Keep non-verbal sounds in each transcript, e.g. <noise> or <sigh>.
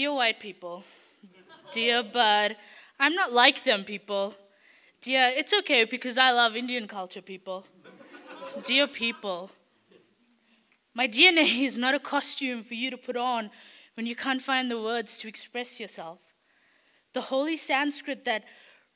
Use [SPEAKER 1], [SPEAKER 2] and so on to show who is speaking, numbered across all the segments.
[SPEAKER 1] Dear white people, dear bud, I'm not like them people. Dear, it's okay because I love Indian culture people. dear people, my DNA <laughs> is not a costume for you to put on when you can't find the words to express yourself. The holy Sanskrit that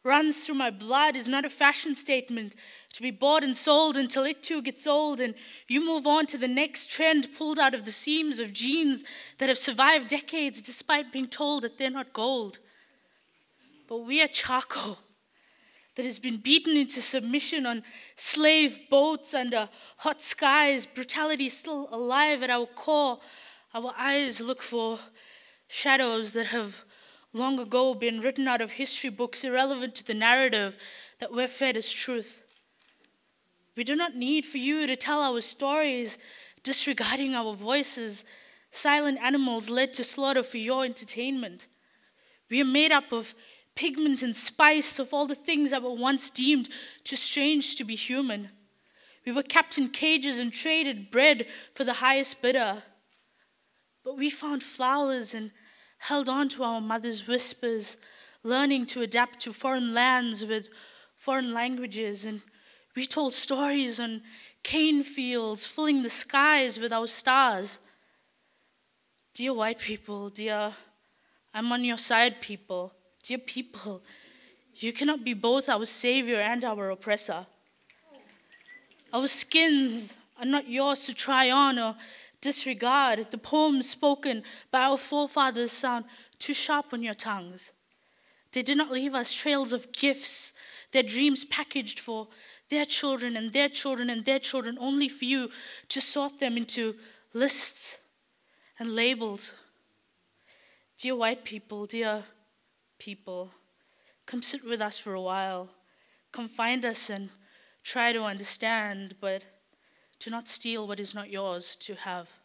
[SPEAKER 1] runs through my blood is not a fashion statement to be bought and sold until it too gets old and you move on to the next trend pulled out of the seams of jeans that have survived decades despite being told that they're not gold. But we are charcoal that has been beaten into submission on slave boats under hot skies, brutality still alive at our core. Our eyes look for shadows that have long ago been written out of history books irrelevant to the narrative that we're fed as truth. We do not need for you to tell our stories, disregarding our voices, silent animals led to slaughter for your entertainment. We are made up of pigment and spice of all the things that were once deemed too strange to be human. We were kept in cages and traded bread for the highest bidder. But we found flowers and held on to our mother's whispers, learning to adapt to foreign lands with foreign languages, and we told stories on cane fields, filling the skies with our stars. Dear white people, dear, I'm on your side, people, dear people, you cannot be both our savior and our oppressor. Our skins are not yours to try on or disregard the poems spoken by our forefathers sound too sharp on your tongues. They did not leave us trails of gifts, their dreams packaged for their children and their children and their children, only for you to sort them into lists and labels. Dear white people, dear people, come sit with us for a while. Come find us and try to understand, but to not steal what is not yours, to have